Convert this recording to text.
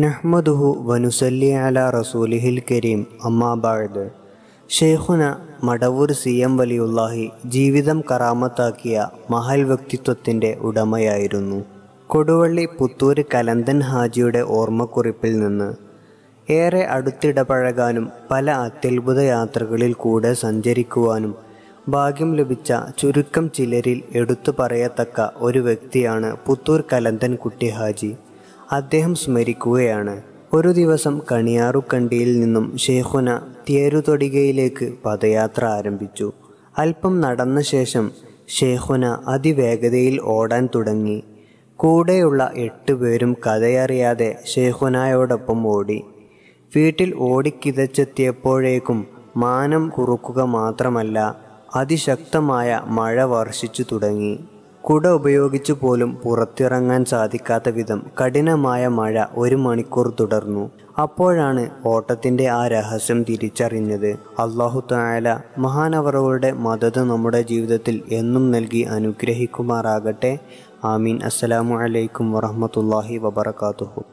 നഹ്മദുഹു വനുസല്ലി അല റസൂലിഹിൽ കരീം അമ്മാബാഴ്ദ് ഷെയ്ഖുന Madavoor C M വലിയുല്ലാഹി ജീവിതം കറാമത്താക്കിയ മഹൽ വ്യക്തിത്വത്തിൻ്റെ ഉടമയായിരുന്നു കൊടുവള്ളി പുത്തൂര് കലന്തൻ ഹാജിയുടെ ഓർമ്മക്കുറിപ്പിൽ നിന്ന് ഏറെ അടുത്തിടപഴകാനും പല അത്യത്ഭുത യാത്രകളിൽ കൂടെ സഞ്ചരിക്കുവാനും ഭാഗ്യം ലഭിച്ച ചുരുക്കം ചിലരിൽ എടുത്തു പറയത്തക്ക ഒരു വ്യക്തിയാണ് പുത്തൂർ കലന്തൻ കുട്ടി ഹാജി അദ്ദേഹം സ്മരിക്കുകയാണ് ഒരു ദിവസം കണിയാറുക്കണ്ടിയിൽ നിന്നും ഷെയ്ഖുന തേരുതൊടികയിലേക്ക് പദയാത്ര ആരംഭിച്ചു അല്പം നടന്ന ശേഷം ഷെയ്ഖുന അതിവേഗതയിൽ ഓടാൻ തുടങ്ങി കൂടെയുള്ള എട്ട് പേരും കഥയറിയാതെ ഷെയ്ഖുനായോടൊപ്പം ഓടി വീട്ടിൽ ഓടിക്കിതച്ചെത്തിയപ്പോഴേക്കും മാനം കുറുക്കുക മാത്രമല്ല അതിശക്തമായ മഴ വർഷിച്ചു തുടങ്ങി കുട ഉപയോഗിച്ചു പോലും പുറത്തിറങ്ങാൻ സാധിക്കാത്ത വിധം കഠിനമായ മഴ ഒരു മണിക്കൂർ തുടർന്നു അപ്പോഴാണ് ഓട്ടത്തിന്റെ ആ രഹസ്യം തിരിച്ചറിഞ്ഞത് അള്ളാഹു തായാല മഹാനവറുകളുടെ മദത് നമ്മുടെ ജീവിതത്തിൽ എന്നും നൽകി അനുഗ്രഹിക്കുമാറാകട്ടെ ആമീൻ അസ്സലാമു അലൈക്കും വറഹമത്തല്ലാഹി വബർക്കാത്തുഹു